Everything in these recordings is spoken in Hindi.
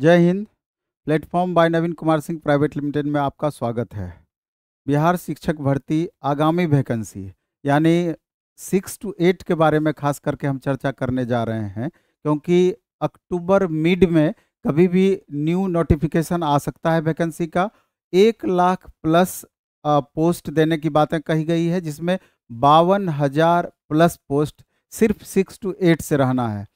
जय हिंद platform by Naveen Kumar Singh private limited में आपका स्वागत है बिहार शिक्षक भर्ती आगामी वैकेंसी यानी सिक्स टू एट के बारे में खास करके हम चर्चा करने जा रहे हैं क्योंकि अक्टूबर मिड में कभी भी न्यू नोटिफिकेशन आ सकता है वैकेंसी का एक लाख प्लस पोस्ट देने की बातें कही गई है जिसमें बावन हज़ार प्लस पोस्ट सिर्फ सिक्स टू एट से रहना है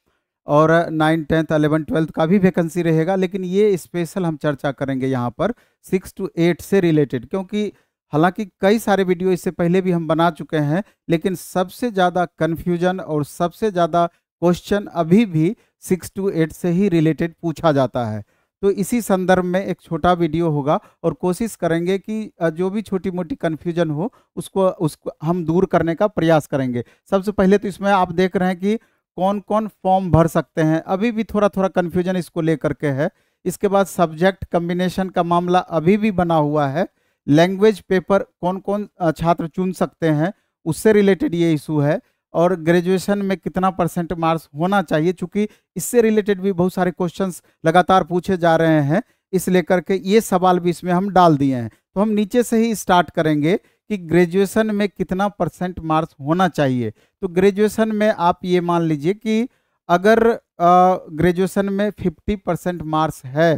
और नाइन टेंथ अलेवन ट्वेल्थ का भी वैकेंसी रहेगा लेकिन ये स्पेशल हम चर्चा करेंगे यहाँ पर सिक्स टू एट से रिलेटेड क्योंकि हालांकि कई सारे वीडियो इससे पहले भी हम बना चुके हैं लेकिन सबसे ज़्यादा कन्फ्यूजन और सबसे ज़्यादा क्वेश्चन अभी भी सिक्स टू एट से ही रिलेटेड पूछा जाता है तो इसी संदर्भ में एक छोटा वीडियो होगा और कोशिश करेंगे कि जो भी छोटी मोटी कन्फ्यूजन हो उसको उसको हम दूर करने का प्रयास करेंगे सबसे पहले तो इसमें आप देख रहे हैं कि कौन कौन फॉर्म भर सकते हैं अभी भी थोड़ा थोड़ा कन्फ्यूजन इसको लेकर के है इसके बाद सब्जेक्ट कम्बिनेशन का मामला अभी भी बना हुआ है लैंग्वेज पेपर कौन कौन छात्र चुन सकते हैं उससे रिलेटेड ये इशू है और ग्रेजुएशन में कितना परसेंट मार्क्स होना चाहिए चूँकि इससे रिलेटेड भी बहुत सारे क्वेश्चंस लगातार पूछे जा रहे हैं इस लेकर के ये सवाल भी इसमें हम डाल दिए हैं तो हम नीचे से ही स्टार्ट करेंगे कि ग्रेजुएशन में कितना परसेंट मार्क्स होना चाहिए तो ग्रेजुएशन में आप ये मान लीजिए कि अगर ग्रेजुएशन में 50 परसेंट मार्क्स है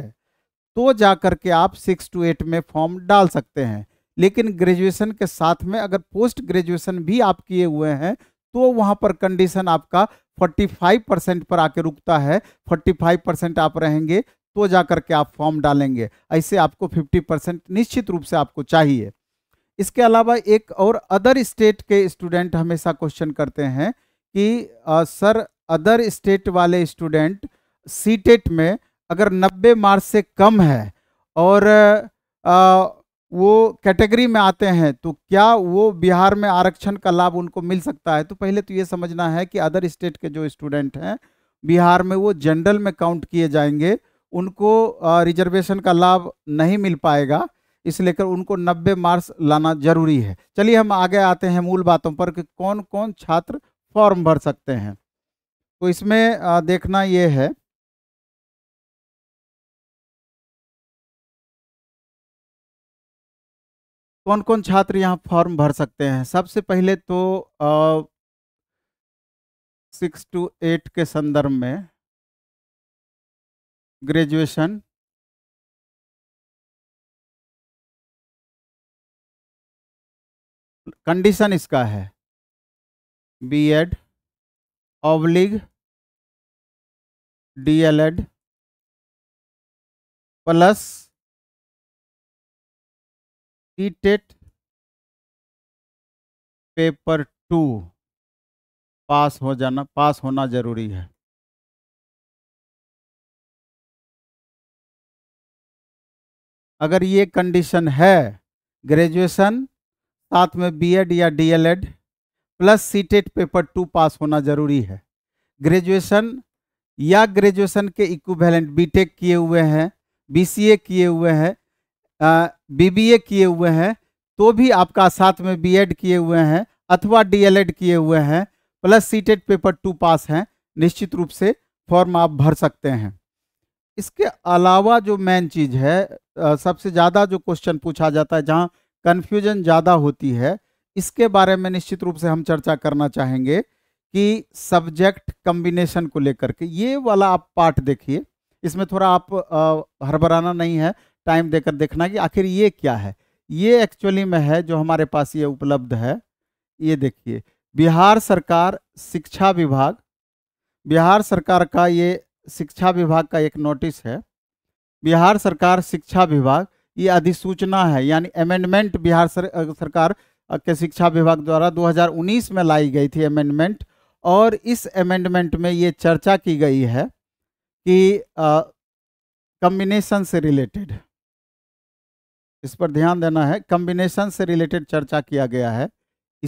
तो जा कर के आप सिक्स टू एट में फॉर्म डाल सकते हैं लेकिन ग्रेजुएशन के साथ में अगर पोस्ट ग्रेजुएशन भी आप किए हुए हैं तो वहाँ पर कंडीशन आपका 45 परसेंट पर आके रुकता है 45 परसेंट आप रहेंगे तो जा कर के आप फॉर्म डालेंगे ऐसे आपको 50 परसेंट निश्चित रूप से आपको चाहिए इसके अलावा एक और अदर स्टेट के स्टूडेंट हमेशा क्वेश्चन करते हैं कि आ, सर अदर स्टेट वाले स्टूडेंट सी e में अगर 90 मार्क्स से कम है और आ, वो कैटेगरी में आते हैं तो क्या वो बिहार में आरक्षण का लाभ उनको मिल सकता है तो पहले तो ये समझना है कि अदर स्टेट के जो स्टूडेंट हैं बिहार में वो जनरल में काउंट किए जाएंगे उनको रिजर्वेशन का लाभ नहीं मिल पाएगा इस लेकर उनको 90 मार्क्स लाना जरूरी है चलिए हम आगे आते हैं मूल बातों पर कि कौन कौन छात्र फॉर्म भर सकते हैं तो इसमें देखना ये है कौन कौन छात्र यहाँ फॉर्म भर सकते हैं सबसे पहले तो सिक्स टू एट के संदर्भ में ग्रेजुएशन कंडीशन इसका है बी एड ऑबलिग D L Ed plus E TET paper two pass हो जाना पास होना जरूरी है अगर ये कंडीशन है ग्रेजुएशन साथ में बीएड या D L Ed plus CTET paper two pass होना जरूरी है ग्रेजुएशन या ग्रेजुएशन के इक्विवेलेंट बीटेक किए हुए हैं बीसीए किए हुए हैं बीबीए किए हुए हैं तो भी आपका साथ में बीएड किए हुए हैं अथवा डीएलएड किए हुए हैं plus CTET paper two pass हैं निश्चित रूप से फॉर्म आप भर सकते हैं इसके अलावा जो मेन चीज़ है सबसे ज़्यादा जो क्वेश्चन पूछा जाता है जहाँ कन्फ्यूजन ज़्यादा होती है इसके बारे में निश्चित रूप से हम चर्चा करना चाहेंगे कि सब्जेक्ट कम्बिनेशन को लेकर के ये वाला आप पार्ट देखिए इसमें थोड़ा आप हरबराना नहीं है टाइम देकर देखना कि आखिर ये क्या है ये एक्चुअली में है जो हमारे पास ये उपलब्ध है ये देखिए बिहार सरकार शिक्षा विभाग बिहार सरकार का ये शिक्षा विभाग का एक नोटिस है बिहार सरकार शिक्षा विभाग ये अधिसूचना है यानी अमेंडमेंट बिहार सर, सरकार के शिक्षा विभाग द्वारा 2019 में लाई गई थी अमेंडमेंट और इस अमेंडमेंट में ये चर्चा की गई है कि कम्बिनेशन से रिलेटेड इस पर ध्यान देना है कम्बिनेशन से रिलेटेड चर्चा किया गया है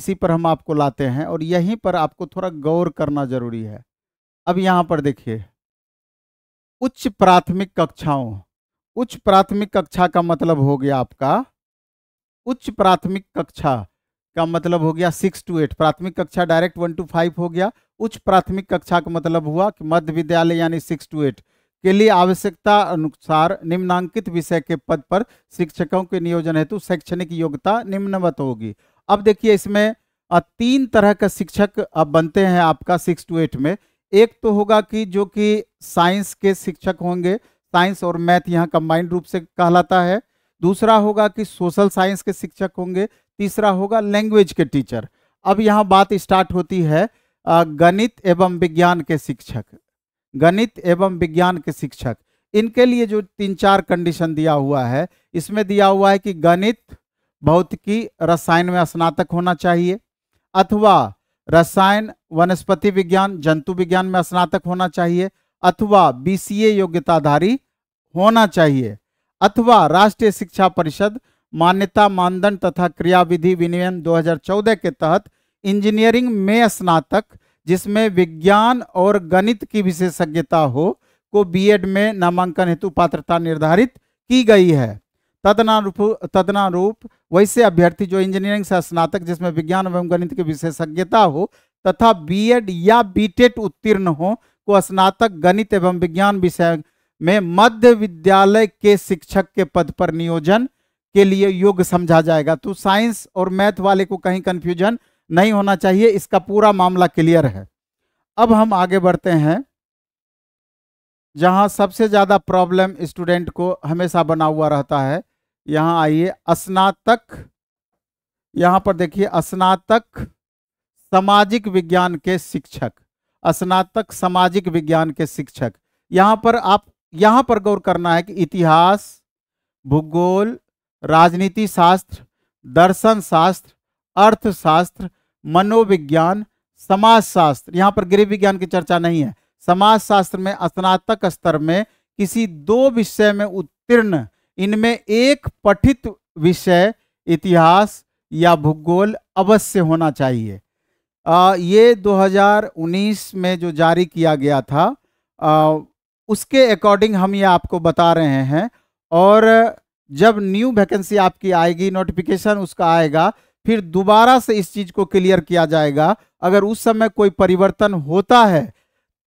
इसी पर हम आपको लाते हैं और यहीं पर आपको थोड़ा गौर करना जरूरी है अब यहाँ पर देखिए उच्च प्राथमिक कक्षाओं उच्च प्राथमिक कक्षा का मतलब हो गया आपका उच्च प्राथमिक कक्षा का मतलब हो गया सिक्स टू एट प्राथमिक कक्षा डायरेक्ट वन टू फाइव हो गया उच्च प्राथमिक कक्षा का मतलब हुआ कि मध्य विद्यालय यानी सिक्स टू एट के लिए आवश्यकता अनुसार निम्नांकित विषय के पद पर शिक्षकों के नियोजन हेतु शैक्षणिक योग्यता निम्नवत होगी अब देखिए इसमें तीन तरह का शिक्षक अब बनते हैं आपका सिक्स टू एट में एक तो होगा कि जो कि साइंस के शिक्षक होंगे साइंस और मैथ यहाँ कंबाइंड रूप से कहलाता है दूसरा होगा कि सोशल साइंस के शिक्षक होंगे तीसरा होगा लैंग्वेज के टीचर अब यहाँ बात स्टार्ट होती है गणित एवं विज्ञान के शिक्षक गणित एवं विज्ञान के शिक्षक इनके लिए जो तीन चार कंडीशन दिया हुआ है इसमें दिया हुआ है कि गणित भौतिकी रसायन में स्नातक होना चाहिए अथवा रसायन वनस्पति विज्ञान जंतु विज्ञान में स्नातक होना चाहिए अथवा बीसीए योग्यताधारी होना चाहिए अथवा राष्ट्रीय शिक्षा परिषद मान्यता मानदंड तथा क्रियाविधि विनियम 2014 के तहत इंजीनियरिंग में स्नातक जिसमें विज्ञान और गणित की विशेषज्ञता हो को बीएड में नामांकन हेतु पात्रता निर्धारित की गई है तदनारूप तदनारूप वैसे अभ्यर्थी जो इंजीनियरिंग से स्नातक जिसमें विज्ञान एवं गणित की विशेषज्ञता हो तथा बीएड या बीटेट उत्तीर्ण हो को स्नातक गणित एवं विज्ञान विषय में मध्य विद्यालय के शिक्षक के पद पर नियोजन के लिए योग्य समझा जाएगा तो साइंस और मैथ वाले को कहीं कंफ्यूजन नहीं होना चाहिए इसका पूरा मामला क्लियर है अब हम आगे बढ़ते हैं जहां सबसे ज़्यादा प्रॉब्लम स्टूडेंट को हमेशा बना हुआ रहता है यहां आइए स्नातक यहां पर देखिए स्नातक सामाजिक विज्ञान के शिक्षक स्नातक सामाजिक विज्ञान के शिक्षक यहां पर आप यहां पर गौर करना है कि इतिहास भूगोल राजनीति शास्त्र दर्शन शास्त्र अर्थशास्त्र मनोविज्ञान समाज शास्त्र पर गृह विज्ञान की चर्चा नहीं है समाज शास्त्र में स्नातक स्तर में किसी दो विषय में उत्तीर्ण इनमें एक पठित विषय इतिहास या भूगोल अवश्य होना चाहिए आ, ये 2019 में जो जारी किया गया था आ, उसके अकॉर्डिंग हम ये आपको बता रहे हैं और जब न्यू वैकेंसी आपकी आएगी नोटिफिकेशन उसका आएगा फिर दोबारा से इस चीज़ को क्लियर किया जाएगा अगर उस समय कोई परिवर्तन होता है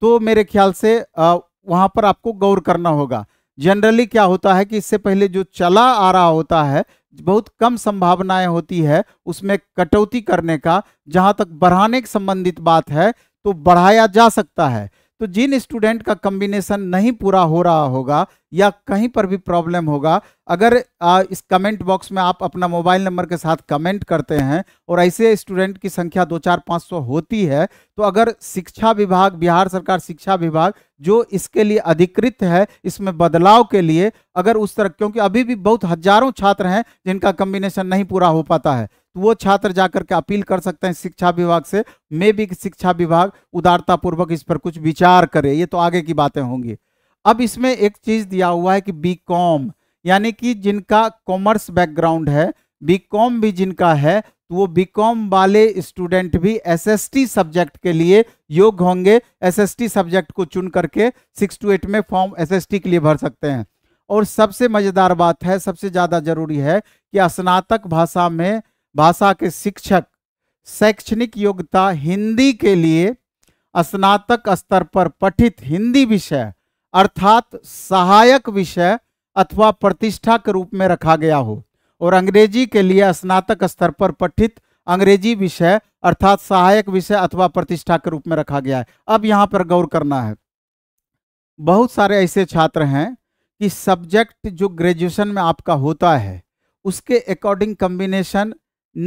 तो मेरे ख्याल से आ, वहाँ पर आपको गौर करना होगा जनरली क्या होता है कि इससे पहले जो चला आ रहा होता है बहुत कम संभावनाएं होती है उसमें कटौती करने का जहां तक बढ़ाने के संबंधित बात है तो बढ़ाया जा सकता है तो जिन स्टूडेंट का कम्बिनेशन नहीं पूरा हो रहा होगा या कहीं पर भी प्रॉब्लम होगा अगर आ, इस कमेंट बॉक्स में आप अपना मोबाइल नंबर के साथ कमेंट करते हैं और ऐसे स्टूडेंट की संख्या दो चार पाँच सौ होती है तो अगर शिक्षा विभाग बिहार सरकार शिक्षा विभाग जो इसके लिए अधिकृत है इसमें बदलाव के लिए अगर उस तरह क्योंकि अभी भी बहुत हजारों छात्र हैं जिनका कम्बिनेशन नहीं पूरा हो पाता है तो वो छात्र जाकर के अपील कर सकते हैं शिक्षा विभाग से मे भी शिक्षा विभाग उदारतापूर्वक इस पर कुछ विचार करे ये तो आगे की बातें होंगी अब इसमें एक चीज दिया हुआ है कि बी कॉम यानी कि जिनका कॉमर्स बैकग्राउंड है बी कॉम भी जिनका है तो वो बीकॉम वाले स्टूडेंट भी एसएसटी सब्जेक्ट के लिए योग्य होंगे एसएसटी सब्जेक्ट को चुन करके सिक्स टू एट में फॉर्म एसएसटी के लिए भर सकते हैं और सबसे मज़ेदार बात है सबसे ज़्यादा जरूरी है कि स्नातक भाषा में भाषा के शिक्षक शैक्षणिक योग्यता हिंदी के लिए स्नातक स्तर पर पठित हिंदी विषय अर्थात सहायक विषय अथवा प्रतिष्ठा के रूप में रखा गया हो और अंग्रेजी के लिए स्नातक स्तर पर पठित अंग्रेजी विषय अर्थात सहायक विषय अथवा प्रतिष्ठा के रूप में रखा गया है अब यहाँ पर गौर करना है बहुत सारे ऐसे छात्र हैं कि सब्जेक्ट जो ग्रेजुएशन में आपका होता है उसके अकॉर्डिंग कम्बिनेशन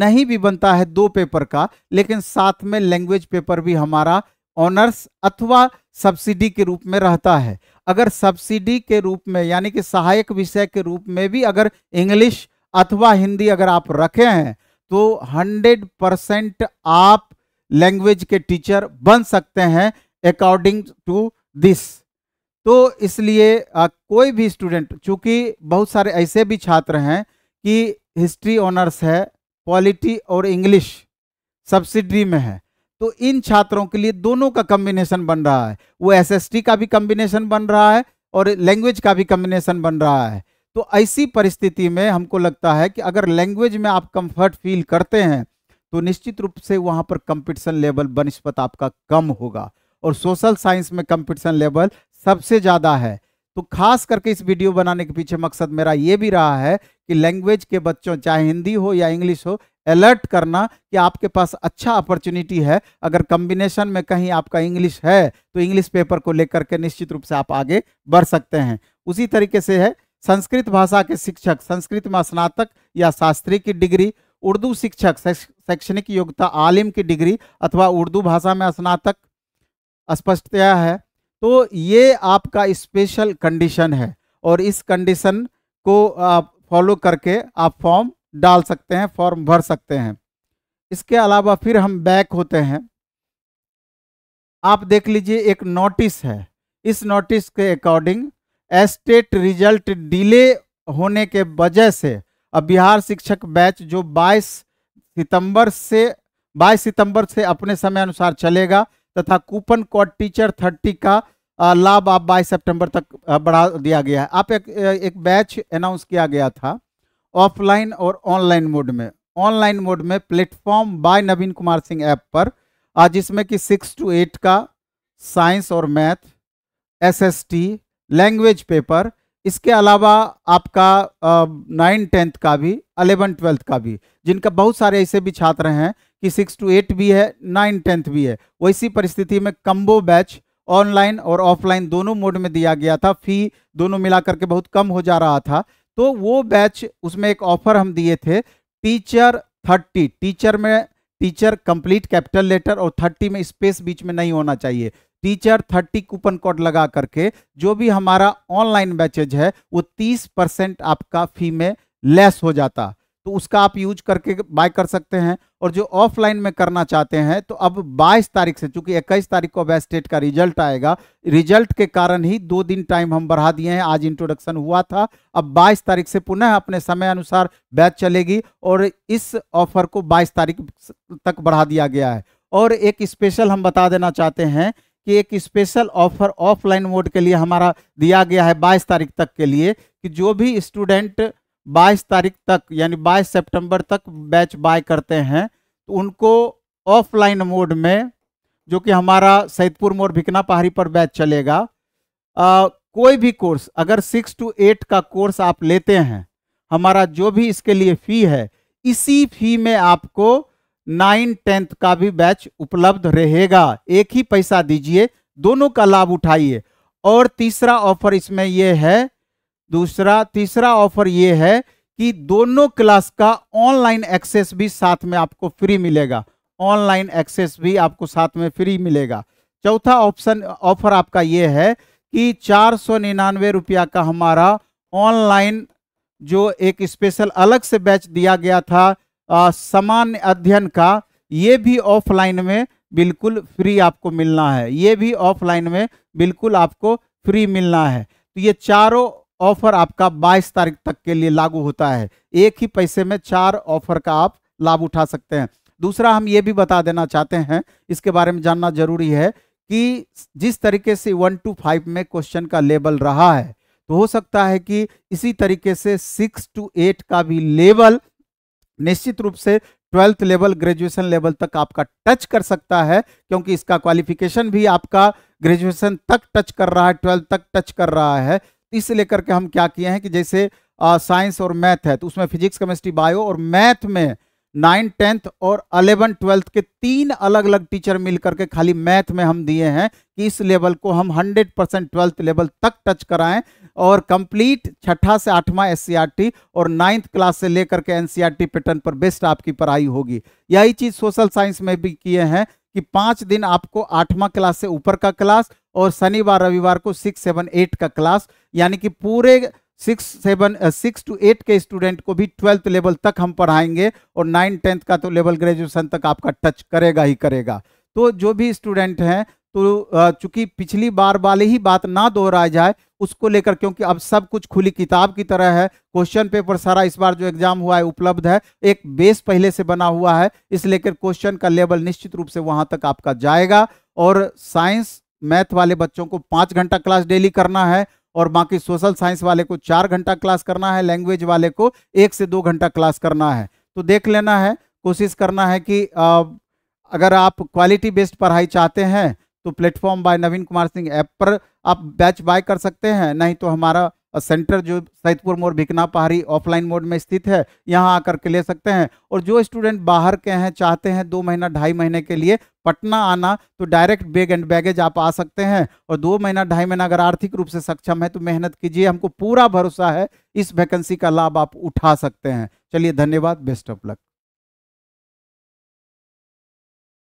नहीं भी बनता है दो पेपर का लेकिन साथ में लैंग्वेज पेपर भी हमारा ऑनर्स अथवा सब्सिडी के रूप में रहता है अगर सब्सिडी के रूप में यानी कि सहायक विषय के रूप में भी अगर इंग्लिश अथवा हिंदी अगर आप रखे हैं तो 100 परसेंट आप लैंग्वेज के टीचर बन सकते हैं अकॉर्डिंग टू दिस तो इसलिए कोई भी स्टूडेंट चूंकि बहुत सारे ऐसे भी छात्र हैं कि हिस्ट्री ऑनर्स है पॉलिटी और इंग्लिश सब्सिडी में है तो इन छात्रों के लिए दोनों का कम्बिनेशन बन रहा है वो एसएसटी का भी कम्बिनेशन बन रहा है और लैंग्वेज का भी कम्बिनेशन बन रहा है तो ऐसी परिस्थिति में हमको लगता है कि अगर लैंग्वेज में आप कंफर्ट फील करते हैं तो निश्चित रूप से वहाँ पर कंपटीशन लेवल बनस्पत आपका कम होगा और सोशल साइंस में कंपटीशन लेवल सबसे ज़्यादा है तो खास करके इस वीडियो बनाने के पीछे मकसद मेरा ये भी रहा है कि लैंग्वेज के बच्चों चाहे हिंदी हो या इंग्लिश हो अलर्ट करना कि आपके पास अच्छा अपॉर्चुनिटी है अगर कम्बिनेशन में कहीं आपका इंग्लिश है तो इंग्लिश पेपर को लेकर के निश्चित रूप से आप आगे बढ़ सकते हैं उसी तरीके से है संस्कृत भाषा के शिक्षक संस्कृत में स्नातक या शास्त्री की डिग्री उर्दू शिक्षक शैक्षणिक योग्यता आलिम की डिग्री अथवा उर्दू भाषा में स्नातक स्पष्टतया है तो ये आपका स्पेशल कंडीशन है और इस कंडीशन को आप फॉलो करके आप फॉर्म डाल सकते हैं फॉर्म भर सकते हैं इसके अलावा फिर हम बैक होते हैं आप देख लीजिए एक नोटिस है इस नोटिस के अकॉर्डिंग एस्टेट रिजल्ट डिले होने के वजह से अब बिहार शिक्षक बैच जो 22 सितंबर से 22 सितंबर से अपने समय अनुसार चलेगा तथा कूपन कोड टीचर 30 का लाभ आप 22 सितंबर तक बढ़ा दिया गया है आप एक एक बैच अनाउंस किया गया था ऑफलाइन और ऑनलाइन मोड में ऑनलाइन मोड में platform by Naveen Kumar Singh app पर जिसमें कि सिक्स टू एट का साइंस और मैथ टी लैंग्वेज पेपर इसके अलावा आपका नाइन टेंथ का भी अलेवन ट्वेल्थ का भी जिनका बहुत सारे ऐसे भी छात्र हैं कि सिक्स टू एट भी है नाइन टेंथ भी है वैसी परिस्थिति में कम्बो बैच ऑनलाइन और ऑफलाइन दोनों मोड में दिया गया था फी दोनों मिला करके बहुत कम हो जा रहा था तो वो बैच उसमें एक ऑफर हम दिए थे टीचर थर्टी टीचर में टीचर कंप्लीट कैपिटल लेटर और थर्टी में स्पेस बीच में नहीं होना चाहिए टीचर थर्टी कूपन कोड लगा करके जो भी हमारा ऑनलाइन बैचेज है वो तीस परसेंट आपका फी में लेस हो जाता तो उसका आप यूज करके बाय कर सकते हैं और जो ऑफलाइन में करना चाहते हैं तो अब 22 तारीख से चूंकि 21 तारीख को वेस्ट स्टेट का रिजल्ट आएगा रिजल्ट के कारण ही दो दिन टाइम हम बढ़ा दिए हैं आज इंट्रोडक्शन हुआ था अब 22 तारीख से पुनः अपने समय अनुसार बैच चलेगी और इस ऑफर को 22 तारीख तक बढ़ा दिया गया है और एक स्पेशल हम बता देना चाहते हैं कि एक स्पेशल ऑफर ऑफलाइन मोड के लिए हमारा दिया गया है 22 तारीख तक के लिए कि जो भी स्टूडेंट 22 तारीख तक यानी 22 सितंबर तक बैच बाय करते हैं तो उनको ऑफलाइन मोड में जो कि हमारा सैदपुर मोड़ भिकना पहाड़ी पर बैच चलेगा आ, कोई भी कोर्स अगर सिक्स टू एट का कोर्स आप लेते हैं हमारा जो भी इसके लिए फ़ी है इसी फी में आपको नाइन टेंथ का भी बैच उपलब्ध रहेगा एक ही पैसा दीजिए दोनों का लाभ उठाइए और तीसरा ऑफर इसमें यह है दूसरा तीसरा ऑफर यह है कि दोनों क्लास का ऑनलाइन एक्सेस भी साथ में आपको फ्री मिलेगा ऑनलाइन एक्सेस भी आपको साथ में फ्री मिलेगा चौथा ऑप्शन ऑफर आपका ये है कि चार सौ निन्यानवे रुपया का हमारा ऑनलाइन जो एक स्पेशल अलग से बैच दिया गया था सामान्य अध्ययन का ये भी ऑफलाइन में बिल्कुल फ्री आपको मिलना है ये भी ऑफलाइन में बिल्कुल आपको फ्री मिलना है तो ये चारों ऑफर आपका 22 तारीख तक के लिए लागू होता है एक ही पैसे में चार ऑफर का आप लाभ उठा सकते हैं दूसरा हम ये भी बता देना चाहते हैं इसके बारे में जानना जरूरी है कि जिस तरीके से वन टू फाइव में क्वेश्चन का लेवल रहा है तो हो सकता है कि इसी तरीके से सिक्स टू एट का भी लेवल निश्चित रूप से ट्वेल्थ लेवल ग्रेजुएशन लेवल तक आपका टच कर सकता है क्योंकि इसका क्वालिफिकेशन भी आपका ग्रेजुएशन तक टच कर रहा है ट्वेल्थ तक टच कर रहा है इस लेकर के हम क्या किए हैं कि जैसे साइंस और मैथ है तो उसमें फिजिक्स केमिस्ट्री बायो और मैथ में नाइन टेंथ और अलेवन ट्वेल्थ के तीन अलग अलग टीचर मिल के खाली मैथ में हम दिए हैं कि इस लेवल को हम हंड्रेड परसेंट ट्वेल्थ लेवल तक टच कराएं और कंप्लीट छठा से आठवां एस और नाइन्थ क्लास से लेकर के एनसीईआरटी e पैटर्न पर बेस्ट आपकी पढ़ाई होगी यही चीज़ सोशल साइंस में भी किए हैं कि पाँच दिन आपको आठवां क्लास से ऊपर का क्लास और शनिवार रविवार को सिक्स सेवन एट का क्लास यानी कि पूरे six seven six two eight के स्टूडेंट को भी ट्वेल्थ लेवल तक हम पढ़ाएंगे और नाइन टेंथ का तो लेवल ग्रेजुएशन तक आपका टच करेगा ही करेगा तो जो भी स्टूडेंट हैं तो चूंकि पिछली बार वाले ही बात ना दोहराई जाए उसको लेकर क्योंकि अब सब कुछ खुली किताब की तरह है क्वेश्चन पेपर सारा इस बार जो एग्जाम हुआ है उपलब्ध है एक बेस पहले से बना हुआ है इस लेकर क्वेश्चन का लेवल निश्चित रूप से वहां तक आपका जाएगा और साइंस मैथ वाले बच्चों को पाँच घंटा क्लास डेली करना है और बाकी सोशल साइंस वाले को चार घंटा क्लास करना है लैंग्वेज वाले को एक से दो घंटा क्लास करना है तो देख लेना है कोशिश करना है कि आ, अगर आप क्वालिटी बेस्ड पढ़ाई चाहते हैं तो platform by Naveen Kumar Singh app पर आप बैच बाय कर सकते हैं नहीं तो हमारा सेंटर जो सैदपुर मोड़ भिकना पहाड़ी ऑफलाइन मोड में स्थित है यहाँ आकर के ले सकते हैं और जो स्टूडेंट बाहर के हैं चाहते हैं दो महीना ढाई महीने के लिए पटना आना तो डायरेक्ट बेग एंड बैगेज आप आ सकते हैं और दो महीना ढाई महीना अगर आर्थिक रूप से सक्षम है तो मेहनत कीजिए हमको पूरा भरोसा है इस वैकेंसी का लाभ आप उठा सकते हैं चलिए धन्यवाद बेस्ट ऑफ लक